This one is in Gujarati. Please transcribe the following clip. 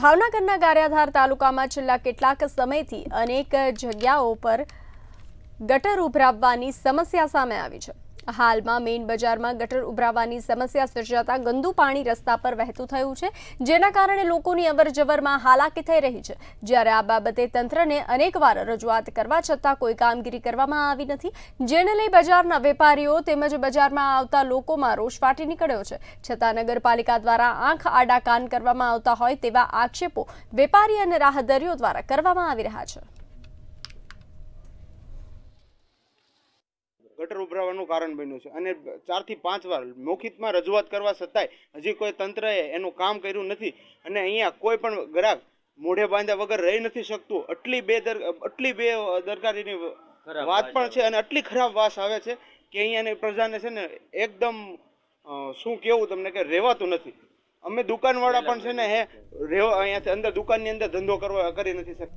ભાવનગરના ગારિયાધાર તાલુકામાં છેલ્લા કેટલાક સમયથી અનેક જગ્યાઓ પર ગટર ઉભરાવવાની સમસ્યા સામે આવી છે હાલમાં મેઇન બજારમાં ગટર ઉભરાવાની સમસ્યા સર્જાતા ગંદુ પાણી રસ્તા પર વહેતું થયું છે જેના કારણે લોકોની અવરજવરમાં હાલાકી થઈ રહી છે જ્યારે આ બાબતે તંત્રને અનેકવાર રજૂઆત કરવા છતાં કોઈ કામગીરી કરવામાં આવી નથી જેને લઈ બજારના વેપારીઓ તેમજ બજારમાં આવતા લોકોમાં રોષ ફાટી નીકળ્યો છે છતાં નગરપાલિકા દ્વારા આંખ આડા કાન કરવામાં આવતા હોય તેવા આક્ષેપો વેપારી અને રાહદરીઓ દ્વારા કરવામાં આવી રહ્યા છે ગટર ઉભરાવાનું કારણ બન્યું છે અને ચારથી પાંચ વાર મૌખિતમાં રજૂઆત કરવા છતાંય હજી કોઈ તંત્રએ એનું કામ કર્યું નથી અને અહીંયા કોઈ પણ ગ્રાહક મોઢે બાંધ્યા વગર રહી નથી શકતું આટલી બે આટલી બે દરકારીની વાત પણ છે અને આટલી ખરાબ વાસ આવે છે કે અહીંયાની પ્રજાને છે ને એકદમ શું કેવું તમને કે રહેવાતું નથી અમે દુકાનવાળા પણ છે ને હે રહેવા અહીંયાથી અંદર દુકાનની અંદર ધંધો કરવા કરી નથી શકતા